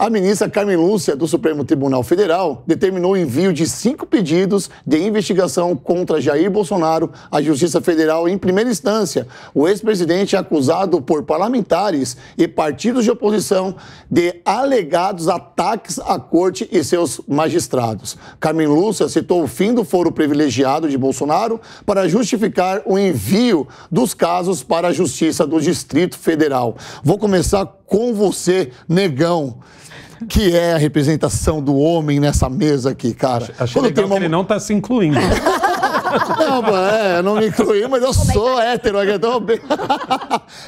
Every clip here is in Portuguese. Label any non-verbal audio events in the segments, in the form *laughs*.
a ministra Carmen Lúcia, do Supremo Tribunal Federal, determinou o envio de cinco pedidos de investigação contra Jair Bolsonaro à Justiça Federal em primeira instância. O ex-presidente é acusado por parlamentares e partidos de oposição de alegados ataques à corte e seus magistrados. Carmen Lúcia citou o fim do foro privilegiado de Bolsonaro para justificar o envio dos casos para a Justiça do Distrito Federal. Vou começar com você, negão que é a representação do homem nessa mesa aqui, cara. Achei Quando legal uma... que ele não tá se incluindo. *laughs* Não, é, não me incluí, mas eu é sou é? hétero.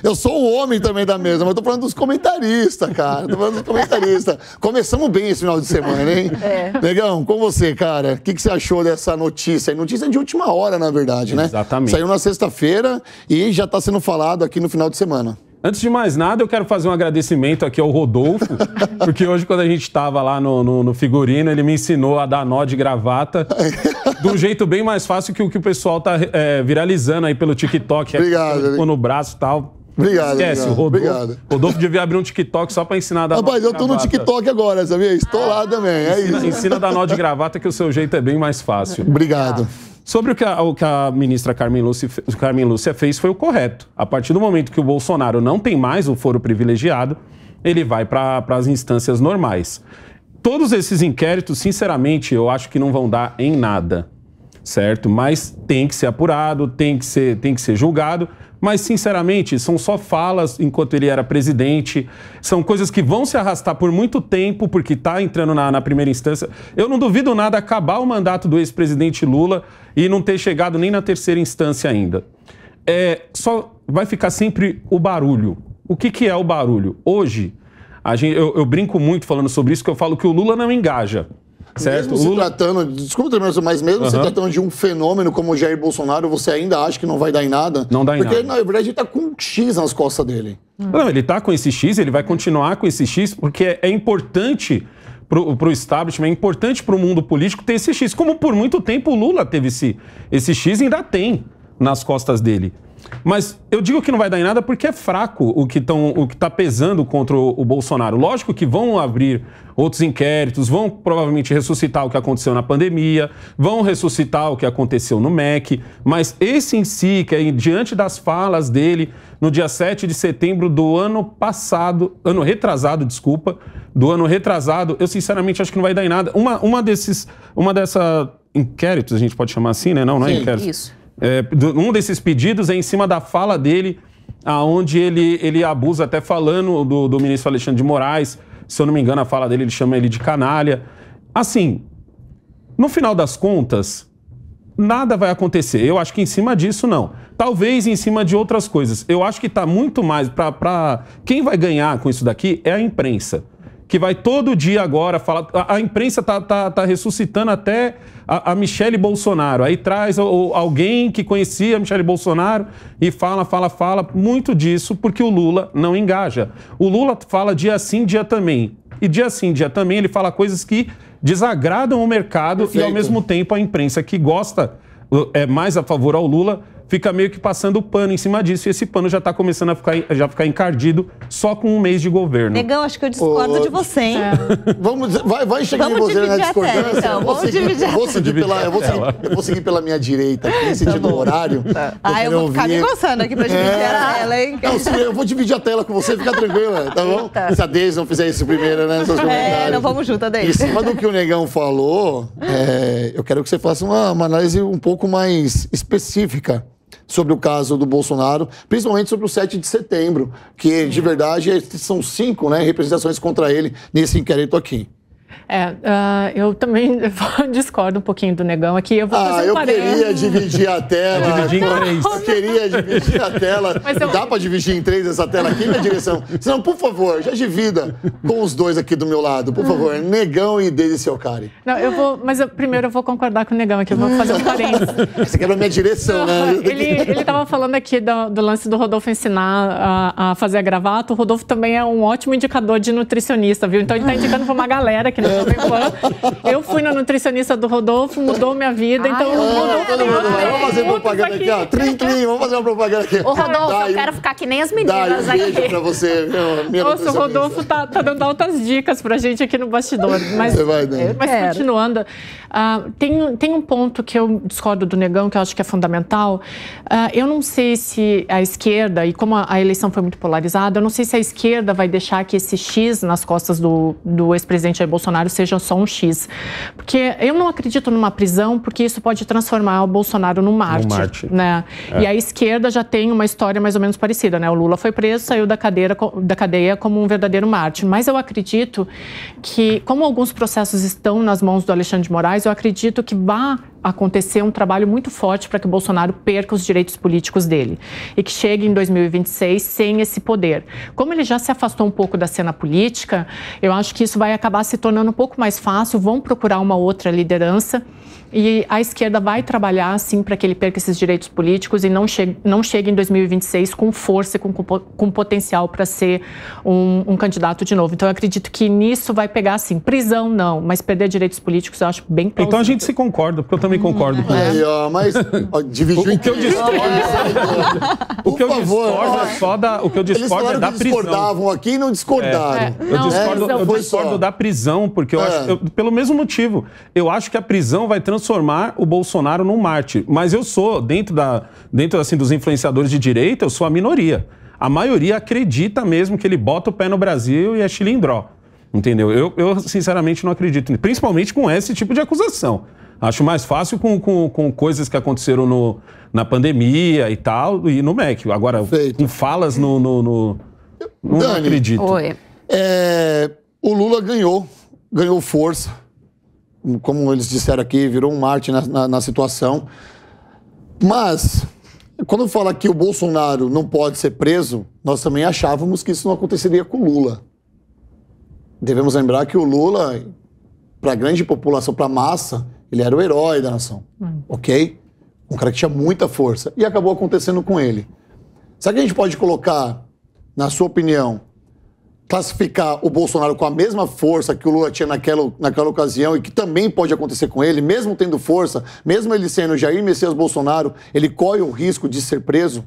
Eu *laughs* sou o homem também da mesa, mas eu tô falando dos comentaristas, cara. Tô falando dos comentaristas. Começamos bem esse final de semana, hein? *laughs* É. Negão, com você, cara. O que, que você achou dessa notícia? Notícia de última hora, na verdade, né? Exatamente. Saiu na sexta-feira e já tá sendo falado aqui no final de semana. Antes de mais nada, eu quero fazer um agradecimento aqui ao Rodolfo, *laughs* porque hoje, quando a gente estava lá no, no, no, figurino, ele me ensinou a dar nó de gravata de um jeito bem mais fácil que o que o pessoal está é, viralizando aí pelo TikTok. É obrigado. É, no braço e tal. Obrigado, Esquece, obrigado. O Rodolfo, obrigado. Rodolfo devia abrir um TikTok só para ensinar a dar Rapaz, nó eu tô gravata. no TikTok agora, sabia? Estou lá também, é ensina, isso. Ensina a dar nó de gravata que o seu jeito é bem mais fácil. Obrigado. Sobre o que, a, o que a, ministra Carmen Lúcia, Carmen Lúcia fez foi o correto. A partir do momento que o Bolsonaro não tem mais o foro privilegiado, ele vai para as instâncias normais. Todos esses inquéritos, sinceramente, eu acho que não vão dar em nada, certo? Mas tem que ser apurado, tem que ser, tem que ser julgado, mas, sinceramente, são só falas enquanto ele era presidente. São coisas que vão se arrastar por muito tempo, porque está entrando na, na primeira instância. Eu não duvido nada acabar o mandato do ex-presidente Lula e não ter chegado nem na terceira instância ainda. É, só vai ficar sempre o barulho. O que, que é o barulho? Hoje, a gente, eu, eu brinco muito falando sobre isso, que eu falo que o Lula não engaja. Certo. Mesmo Lula... se tratando, desculpa terminar, mas mesmo uhum. se tratando de um fenômeno como o Jair Bolsonaro, você ainda acha que não vai dar em nada? Não dá em porque, nada. Porque, na verdade, ele está com um X nas costas dele. Não, ele está com esse X, ele vai continuar com esse X, porque é, importante para o establishment, é importante para o mundo político ter esse X. Como por muito tempo o Lula teve esse, esse X, ainda tem nas costas dele. Mas eu digo que não vai dar em nada porque é fraco o que está pesando contra o, Bolsonaro. Lógico que vão abrir outros inquéritos, vão provavelmente ressuscitar o que aconteceu na pandemia, vão ressuscitar o que aconteceu no MEC, mas esse em si, que é diante das falas dele no dia 7 de setembro do ano passado, ano retrasado, desculpa, do ano retrasado, eu sinceramente acho que não vai dar em nada. Uma, uma, desses, uma dessa inquéritos, a gente pode chamar assim, né? Não, não é Sim, inquérito. Isso é, um desses pedidos é em cima da fala dele, aonde ele, ele abusa, até falando do, do ministro Alexandre de Moraes, se eu não me engano, a fala dele, ele chama ele de canalha. Assim, no final das contas, nada vai acontecer. Eu acho que em cima disso, não. Talvez em cima de outras coisas. Eu acho que está muito mais para. Pra... Quem vai ganhar com isso daqui é a imprensa que vai todo dia agora falar. A, a imprensa está tá, tá ressuscitando até a, a Michele Bolsonaro. Aí traz o, alguém que conhecia a Michele Bolsonaro e fala, fala, fala. Muito disso porque o Lula não engaja. O Lula fala dia sim, dia também. E dia sim, dia também ele fala coisas que desagradam o mercado Perfeito. e ao mesmo tempo a imprensa que gosta é mais a favor ao Lula fica meio que passando pano em cima disso, e esse pano já está começando a ficar, já ficar encardido só com um mês de governo. Negão, acho que eu discordo Ô, de você, hein? É. Vamos, vai, vai chegar Vamos em você na discordância. Tela, então. Vamos seguir, dividir vou seguir pela, eu vou seguir, eu vou seguir pela minha direita aqui, tá sentido horário. Tá. Ah, eu vou ficar me coçando aqui pra dividir é. a tela, hein? Não, sim, eu vou dividir a tela com você, fica tranquila, tá bom? Tá. Se a Deise não fizer isso primeiro, né? É, não vamos junto, Deise. Em cima do que o Negão falou, é, eu quero que você faça uma, uma análise um pouco mais específica sobre o caso do Bolsonaro, principalmente sobre o 7 de setembro, que de verdade são cinco né, representações contra ele nesse inquérito aqui. É, uh, eu também *laughs* discordo um pouquinho do Negão aqui. Eu vou ah, fazer um eu queria dividir a tela. É dividir em três. Eu queria dividir a tela. *laughs* Eu... Dá para dividir em três essa tela aqui, minha direção? Senão, por favor, já divida com os dois aqui do meu lado. Por favor, hum. Negão e Dele Seocari. Não, eu vou... Mas eu, primeiro eu vou concordar com o Negão aqui. Eu vou fazer um *laughs* parênteses. Você a é minha direção, né? Ele estava falando aqui do, do, lance do Rodolfo ensinar a, a, fazer a gravata. O Rodolfo também é um ótimo indicador de nutricionista, viu? Então ele está indicando para uma galera que eu fui na nutricionista do Rodolfo, mudou minha vida, então Ai, então eu mudou todo mundo. Né? Vamos fazer propaganda aqui, ó. Trim, trim, vamos fazer uma propaganda aqui. Ô, Rodolfo, dá eu quero ficar que nem as meninas dá um aqui. pra você, meu, minha Nossa, o Rodolfo tá, tá, dando altas dicas pra gente aqui no bastidor. Mas, você vai, né? É, mas continuando, uh, tem, tem um ponto que eu discordo do Negão, que eu acho que é fundamental. Uh, eu não sei se a esquerda, e como a, a eleição foi muito polarizada, eu não sei se a esquerda vai deixar que esse X nas costas do, do ex-presidente Jair Bolsonaro Bolsonaro seja só um X. Porque eu não acredito numa prisão, porque isso pode transformar o Bolsonaro num mártir. Um mártir. Né? É. E a esquerda já tem uma história mais ou menos parecida. Né? O Lula foi preso, saiu da, cadeira, da cadeia como um verdadeiro mártir. Mas eu acredito que, como alguns processos estão nas mãos do Alexandre de Moraes, eu acredito que vá acontecer um trabalho muito forte para que o Bolsonaro perca os direitos políticos dele e que chegue em 2026 sem esse poder. Como ele já se afastou um pouco da cena política, eu acho que isso vai acabar se tornando um pouco mais fácil, vão procurar uma outra liderança e a esquerda vai trabalhar, sim, para que ele perca esses direitos políticos e não chegue, não chegue em 2026 com força e com, com, com potencial para ser um, um, candidato de novo. Então, eu acredito que nisso vai pegar, sim, prisão não, mas perder direitos políticos eu acho bem plausível. Então, a gente se concorda, porque eu também concordo com é. é. Mas, ó, dividiu o, o que eu discordo, *laughs* o que eu discordo é só da, o que eu discordo é da que prisão. discordavam aqui e não é. discordaram. É. Eu, né? discordo, eu discordo, da prisão, porque eu acho, é. eu, pelo mesmo motivo, eu acho que a prisão vai transformar transformar o Bolsonaro num mártir. Mas eu sou, dentro, da, dentro assim, dos influenciadores de direita, eu sou a minoria. A maioria acredita mesmo que ele bota o pé no Brasil e é chilindró. Entendeu? Eu, eu sinceramente não acredito, principalmente com esse tipo de acusação. Acho mais fácil com, com, com coisas que aconteceram no, na pandemia e tal, e no MEC. Agora, Feito. com falas no. no, no não Dani, acredito. É, o Lula ganhou, ganhou força como eles disseram aqui, virou um Marte na, na, na situação. Mas, quando fala que o Bolsonaro não pode ser preso, nós também achávamos que isso não aconteceria com o Lula. Devemos lembrar que o Lula, para a grande população, para a massa, ele era o herói da nação, hum. ok? Um cara que tinha muita força. E acabou acontecendo com ele. Será que a gente pode colocar, na sua opinião, classificar o Bolsonaro com a mesma força que o Lula tinha naquela, naquela ocasião e que também pode acontecer com ele, mesmo tendo força, mesmo ele sendo Jair Messias Bolsonaro, ele corre o risco de ser preso?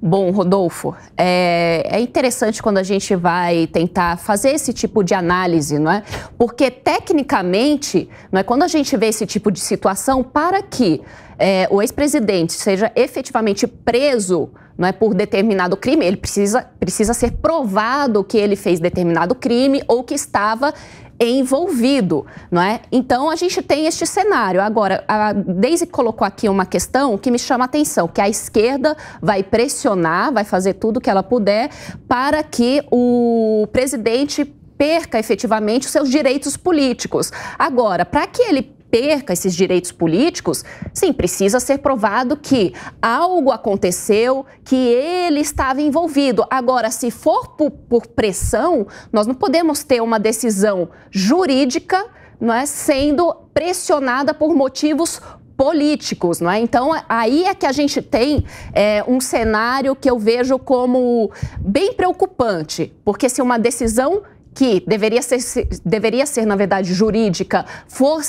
Bom, Rodolfo, é, é, interessante quando a gente vai tentar fazer esse tipo de análise, não é? Porque tecnicamente, não é? Quando a gente vê esse tipo de situação, para que é, o ex-presidente seja efetivamente preso não é por determinado crime, ele precisa, precisa ser provado que ele fez determinado crime ou que estava envolvido, não é? Então a gente tem este cenário. Agora, a Daisy colocou aqui uma questão que me chama a atenção, que a esquerda vai pressionar, vai fazer tudo que ela puder para que o presidente perca efetivamente os seus direitos políticos. Agora, para que ele perca esses direitos políticos, sim, precisa ser provado que algo aconteceu, que ele estava envolvido. Agora, se for por, por pressão, nós não podemos ter uma decisão jurídica não é, sendo pressionada por motivos políticos, não é? Então aí é que a gente tem é, um cenário que eu vejo como bem preocupante, porque se uma decisão que deveria ser, deveria ser na verdade, jurídica, for,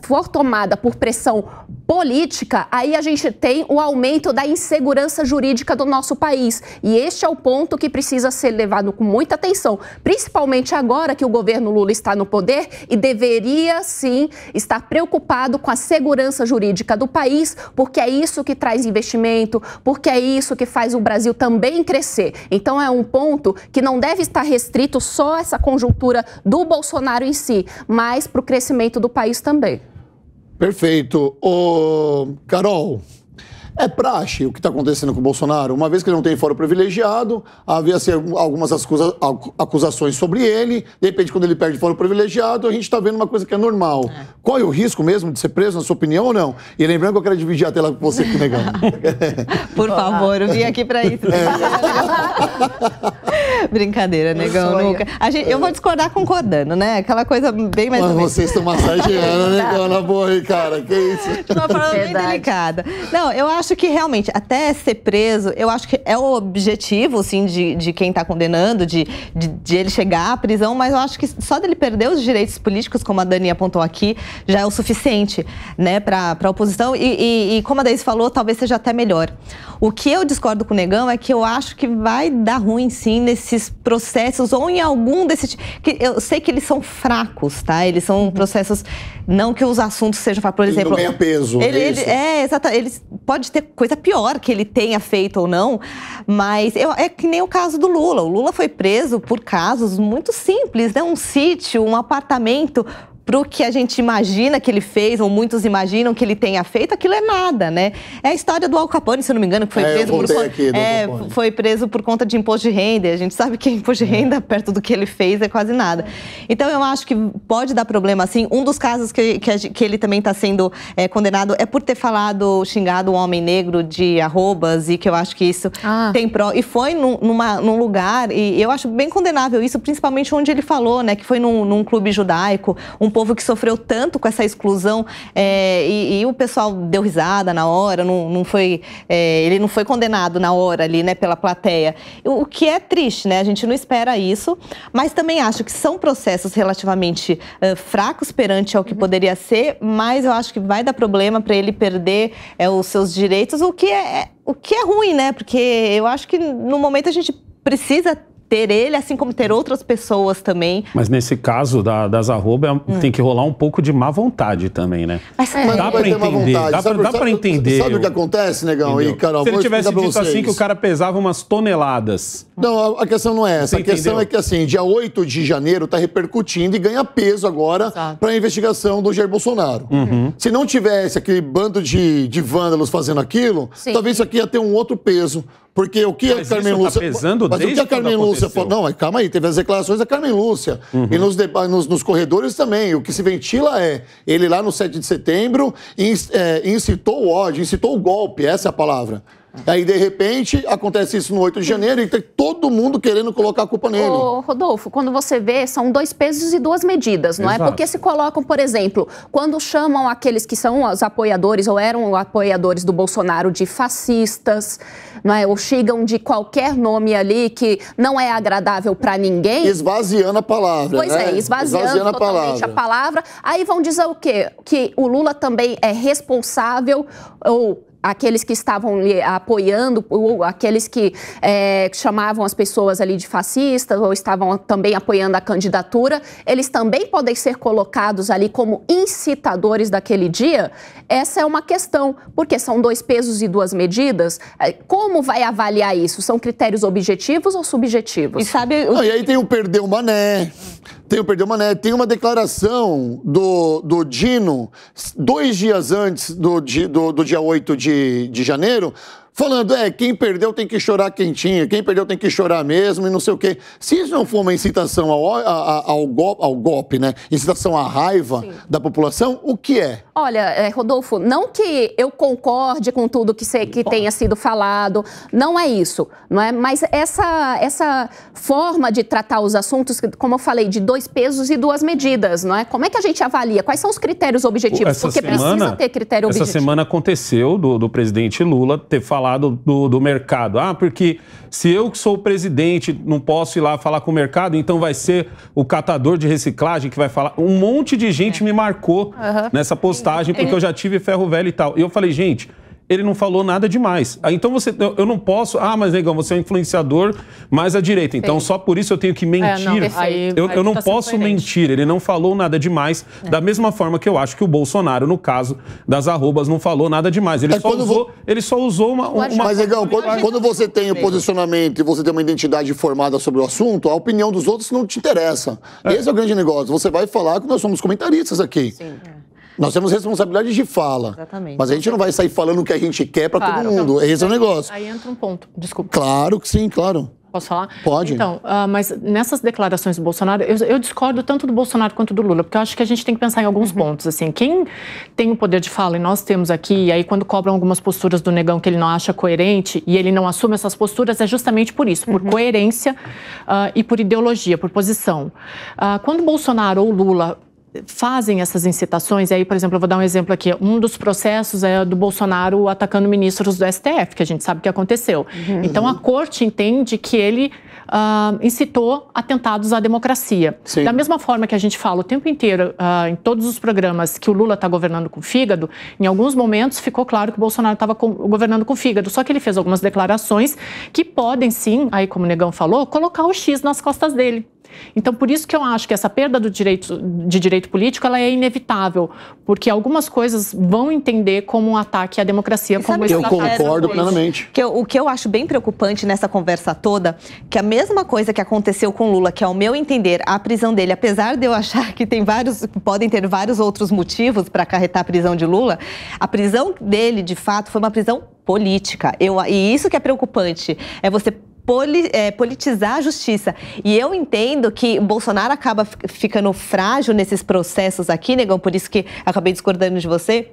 for tomada por pressão política, aí a gente tem o aumento da insegurança jurídica do nosso país. E este é o ponto que precisa ser levado com muita atenção, principalmente agora que o governo Lula está no poder e deveria sim estar preocupado com a segurança jurídica do país, porque é isso que traz investimento, porque é isso que faz o Brasil também crescer. Então é um ponto que não deve estar restrito só a essa conjuntura do Bolsonaro em si, mas para o crescimento do país também. Perfeito. Ô, Carol, é praxe o que está acontecendo com o Bolsonaro. Uma vez que ele não tem fórum privilegiado, havia assim, algumas acusa acusações sobre ele. De repente, quando ele perde fórum privilegiado, a gente está vendo uma coisa que é normal. É. Qual é o risco mesmo de ser preso, na sua opinião, ou não? E é lembrando que eu quero dividir a tela com você negão. *laughs* Por favor, eu vim aqui para isso. É. *laughs* Brincadeira, negão, nunca. Gente, eu vou discordar concordando, né? Aquela coisa bem mais. Mas vocês estão massageando, né, negão, na boa aí, cara. Que isso? De uma forma bem delicada. Não, eu acho acho que realmente, até ser preso, eu acho que é o objetivo, sim de, de quem está condenando, de, de, de, ele chegar à prisão, mas eu acho que só dele perder os direitos políticos, como a Dani apontou aqui, já é o suficiente, né, para a oposição. E, e, e, como a Daís falou, talvez seja até melhor. O que eu discordo com o Negão é que eu acho que vai dar ruim, sim, nesses processos ou em algum desses. Que eu sei que eles são fracos, tá? Eles são processos não que os assuntos sejam, por exemplo. Ele não peso. Ele, ele é, exata. Ele pode ter coisa pior que ele tenha feito ou não, mas eu, é que nem o caso do Lula. O Lula foi preso por casos muito simples, né? Um sítio, um apartamento pro que a gente imagina que ele fez, ou muitos imaginam que ele tenha feito, aquilo é nada, né? É a história do Al Capone, se não me engano, que foi é, preso por conta, é, foi preso por conta de imposto de renda. A gente sabe que imposto de é. renda perto do que ele fez é quase nada. Então eu acho que pode dar problema assim. Um dos casos que, que, que ele também está sendo é, condenado é por ter falado, xingado um homem negro de arrobas e que eu acho que isso ah. tem pró e foi num, numa, num lugar e eu acho bem condenável isso, principalmente onde ele falou, né, que foi num, num clube judaico, um povo que sofreu tanto com essa exclusão é, e, e, o pessoal deu risada na hora, não, não foi, é, ele não foi condenado na hora ali, né, pela plateia. O, que é triste, né? A gente não espera isso, mas também acho que são processos relativamente uh, fracos perante ao que uhum. poderia ser, mas eu acho que vai dar problema para ele perder é, os seus direitos, o que é, é, o que é ruim, né? Porque eu acho que no momento a gente precisa ter ele, assim como ter outras pessoas também. Mas nesse caso da, das arroba, é hum. tem que rolar um pouco de má vontade também, né? Mas, é. dá para entender. Dá pra, sabe, dá pra, entender. Sabe o que acontece, negão? E, cara Se ele tivesse dito vocês. assim que o cara pesava umas toneladas. Não, a questão não é essa. Você a questão entendeu? é que, assim, dia 8 de janeiro tá repercutindo e ganha peso agora para a investigação do Jair Bolsonaro. Uhum. uhum. Se não tivesse aquele bando de, de vândalos fazendo aquilo, Sim. talvez isso aqui ia ter um outro peso. Porque o que mas a Carmen tá Lúcia. Tá pesando mas o que a Carmen Lúcia falou. Não, mas calma aí, teve as declarações da Carmen Lúcia. Uhum. E nos, nos, nos, corredores também. O que se ventila é ele lá no 7 de setembro é, incitou o ódio, incitou o golpe, essa é a palavra. É. Aí, de repente, acontece isso no 8 de janeiro e tem todo mundo querendo colocar a culpa nele. Ô, Rodolfo, quando você vê, são dois pesos e duas medidas, não é? Exato. é? Porque se colocam, por exemplo, quando chamam aqueles que são os apoiadores ou eram apoiadores do Bolsonaro de fascistas, não é? Ou chegam de qualquer nome ali que não é agradável para ninguém. Esvaziando a palavra. Pois é, né? é, esvaziando, esvaziando totalmente a palavra. a palavra. Aí vão dizer o quê? Que o Lula também é responsável ou aqueles que estavam apoiando, aqueles que é, chamavam as pessoas ali de fascistas ou estavam também apoiando a candidatura, eles também podem ser colocados ali como incitadores daquele dia? Essa é uma questão, porque são dois pesos e duas medidas. É, como vai avaliar isso? São critérios objetivos ou subjetivos? E sabe. O... Ah, e aí tem o perder o mané, tem o Perdeu Mané. Tem uma declaração do, do Dino, dois dias antes do, do, do dia 8 de, de janeiro, falando, é, quem perdeu tem que chorar quentinho, quem perdeu tem que chorar mesmo e não sei o quê. Se isso não for uma incitação ao, ao, ao, golpe, ao golpe, né? Incitação à raiva Sim. da população, o que é? Olha, é, Rodolfo, não que eu concorde com tudo que, se, que tenha sido falado, não é isso, não é? Mas essa, essa forma de tratar os assuntos, como eu falei, de dois pesos e duas medidas, não é? Como é que a gente avalia? Quais são os critérios objetivos? Essa Porque semana, precisa ter critério objetivo. Essa semana aconteceu do, do presidente Lula ter falado do, do mercado. Ah, porque se eu que sou o presidente não posso ir lá falar com o mercado, então vai ser o catador de reciclagem que vai falar. Um monte de gente é. me marcou uhum. nessa postura postagem, é. porque eu já tive ferro velho e tal. E eu falei, gente, ele não falou nada demais. Ah, então você, eu não posso. Ah, mas legal, você é um influenciador mais à direita. Então Sim. só por isso eu tenho que mentir. É, não, eu, eu não tá posso mentir. Ele não falou nada demais. É. Da mesma forma que eu acho que o Bolsonaro, no caso das arrobas, não falou nada demais. Ele, só usou, vo... ele só usou uma. uma mas legal, quando, quando, você tem o posicionamento e você tem uma identidade formada sobre o assunto, a opinião dos outros não te interessa. É. Esse é o grande negócio. Você vai falar que nós somos comentaristas aqui. Sim. Nós temos responsabilidade de fala. Exatamente. Mas a gente não vai sair falando o que a gente quer para claro, todo mundo. Esse é o negócio. Aí entra um ponto. Desculpa. Claro que sim, claro. Posso falar? Pode. Então, uh, mas nessas declarações do Bolsonaro, eu, eu, discordo tanto do Bolsonaro quanto do Lula, porque eu acho que a gente tem que pensar em alguns uhum. pontos. Assim, quem tem o poder de fala e nós temos aqui, e aí quando cobram algumas posturas do negão que ele não acha coerente e ele não assume essas posturas, é justamente por isso, por uhum. coerência uh, e por ideologia, por posição. Uh, quando Bolsonaro ou Lula fazem essas incitações. E aí, por exemplo, eu vou dar um exemplo aqui. Um dos processos é do Bolsonaro atacando ministros do STF, que a gente sabe que aconteceu. Uhum. Então, a corte entende que ele uh, incitou atentados à democracia. Sim. Da mesma forma que a gente fala o tempo inteiro, uh, em todos os programas, que o Lula está governando com fígado, em alguns momentos ficou claro que o Bolsonaro estava governando com fígado. Só que ele fez algumas declarações que podem, sim, aí como o Negão falou, colocar o X nas costas dele. Então, por isso que eu acho que essa perda do direito, de direito político ela é inevitável, porque algumas coisas vão entender como um ataque à democracia, e como esse Eu concordo plenamente. Que eu, o que eu acho bem preocupante nessa conversa toda, que a mesma coisa que aconteceu com Lula, que ao meu entender, a prisão dele, apesar de eu achar que tem vários, podem ter vários outros motivos para acarretar a prisão de Lula, a prisão dele, de fato, foi uma prisão política. Eu, e isso que é preocupante, é você poli, é, politizar a justiça. E eu entendo que Bolsonaro acaba ficando frágil nesses processos aqui, negão, por isso que acabei discordando de você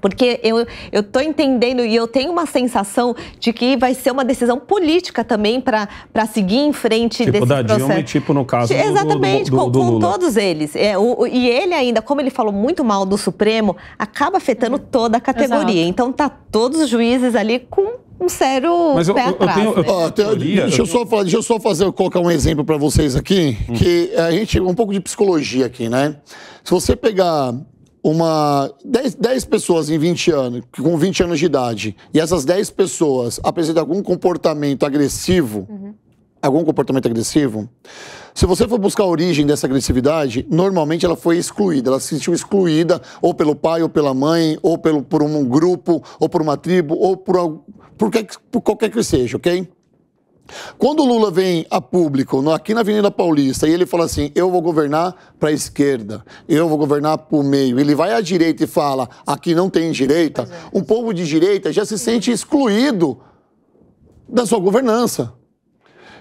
porque eu estou entendendo e eu tenho uma sensação de que vai ser uma decisão política também para seguir em frente tipo desse da processo. Dilma e tipo no caso Exatamente, do, do, do, com, com todos eles. É, o, o, e ele ainda, como ele falou muito mal do Supremo, acaba afetando é. toda a categoria. Exato. Então tá todos os juízes ali com um sério Mas eu, pé eu, atrás. Eu tenho, deixa, eu só falar, deixa eu só fazer, colocar um exemplo para vocês aqui, hum. que a gente, um pouco de psicologia aqui, né? Se você pegar uma 10, pessoas em 20 anos, com 20 anos de idade, e essas 10 pessoas apresentam algum comportamento agressivo, uhum. algum comportamento agressivo, se você for buscar a origem dessa agressividade, normalmente ela foi excluída, ela se sentiu excluída ou pelo pai, ou pela mãe, ou pelo, por um grupo, ou por uma tribo, ou por, por, por qualquer que seja, ok? Quando o Lula vem a público, aqui na Avenida Paulista, e ele fala assim: eu vou governar para a esquerda, eu vou governar para o meio, ele vai à direita e fala: aqui não tem direita, é. um povo de direita já se sente excluído da sua governança.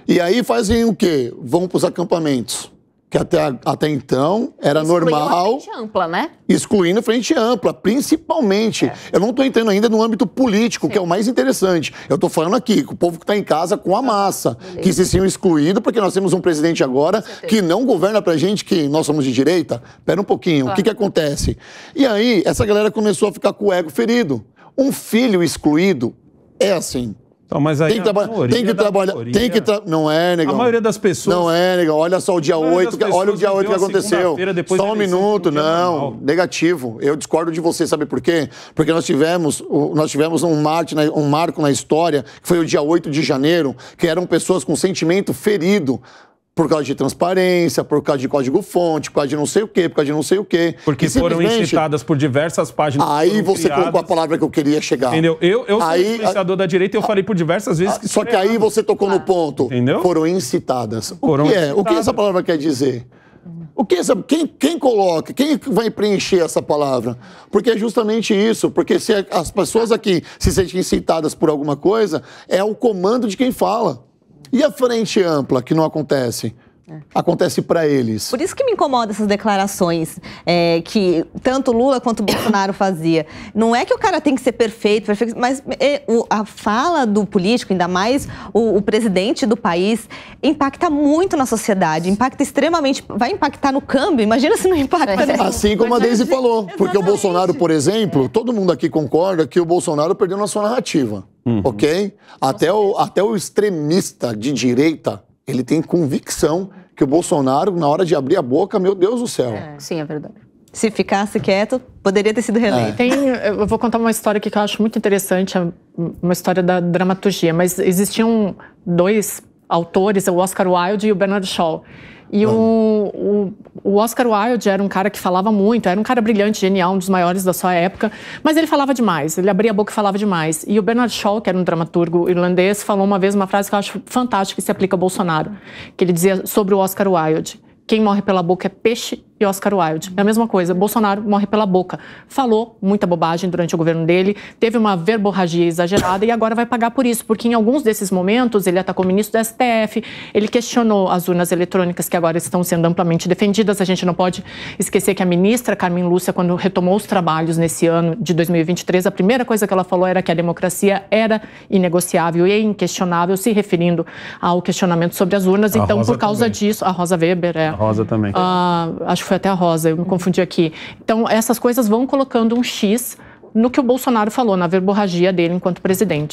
E aí fazem o quê? Vão para os acampamentos que até, até então era Excluindo normal. Frente ampla, né? Excluindo frente ampla, principalmente. É. Eu não estou entrando ainda no âmbito político, Sim. que é o mais interessante. Eu estou falando aqui, o povo que está em casa com a tá. massa, Beleza. que se sinta excluído, porque nós temos um presidente agora que não governa para gente, que nós somos de direita. Pera um pouquinho, claro. o tá. que, que acontece? E aí, essa galera começou a ficar com o ego ferido. Um filho excluído é assim. Então, mas aí tem que, traba tem que trabalhar. Maioria, tem que tra não é, negão. A maioria das pessoas. Não é, negão. Olha só o dia 8. Olha o dia 8 que aconteceu. Só um minuto, é não. Normal. Negativo. Eu discordo de você, sabe por quê? Porque nós tivemos, nós tivemos um, um marco na história, que foi o dia 8 de janeiro, que eram pessoas com sentimento ferido por causa de transparência, por causa de código-fonte, por causa de não sei o quê, por causa de não sei o quê. Porque foram incitadas por diversas páginas. Aí você criadas, colocou a palavra que eu queria chegar. Entendeu? Eu, eu aí, sou influenciador a, da direita e eu a, falei por diversas vezes que. Só que aí você tocou no ah. ponto. Entendeu? Foram incitadas. O foram que é? Incitadas. O que essa palavra quer dizer? O que essa, quem, quem coloca? Quem vai preencher essa palavra? Porque é justamente isso. Porque se as pessoas aqui se sentem incitadas por alguma coisa, é o comando de quem fala. E a frente ampla, que não acontece? É. Acontece para eles. Por isso que me incomoda essas declarações é, que tanto Lula quanto Bolsonaro fazia. Não é que o cara tem que ser perfeito, perfeito mas é, o, a fala do político, ainda mais o, o, presidente do país, impacta muito na sociedade, impacta extremamente, vai impactar no câmbio. Imagina se não impacta. É. Assim como a Deise falou, porque Exatamente. o Bolsonaro, por exemplo, todo mundo aqui concorda que o Bolsonaro perdeu na sua narrativa. Uhum. Ok? Até o, até o extremista de direita, ele tem convicção que o Bolsonaro, na hora de abrir a boca, meu Deus do céu. É. Sim, é verdade. Se ficasse quieto, poderia ter sido reeleito. É. Tem, eu vou contar uma história aqui que eu acho muito interessante, é uma história da dramaturgia, mas existiam dois autores, o Oscar Wilde e o Bernard Shaw, e o, o, o, Oscar Wilde era um cara que falava muito, era um cara brilhante, genial, um dos maiores da sua época, mas ele falava demais, ele abria a boca e falava demais. E o Bernard Shaw, que era um dramaturgo irlandês, falou uma vez uma frase que eu acho fantástica e se aplica a Bolsonaro, que ele dizia sobre o Oscar Wilde: quem morre pela boca é peixe e Oscar Wilde. É a mesma coisa, Bolsonaro morre pela boca. Falou muita bobagem durante o governo dele, teve uma verborragia exagerada e agora vai pagar por isso, porque em alguns desses momentos ele atacou o ministro do STF, ele questionou as urnas eletrônicas que agora estão sendo amplamente defendidas. A gente não pode esquecer que a ministra Carmen Lúcia, quando retomou os trabalhos nesse ano de 2023, a primeira coisa que ela falou era que a democracia era inegociável e inquestionável, se referindo ao questionamento sobre as urnas. A então, Rosa por causa também. disso, a Rosa Weber, é. A Rosa também. Uh, acho que foi foi até a Rosa, eu me confundi aqui. Então, essas coisas vão colocando um X no que o Bolsonaro falou, na verborragia dele enquanto presidente.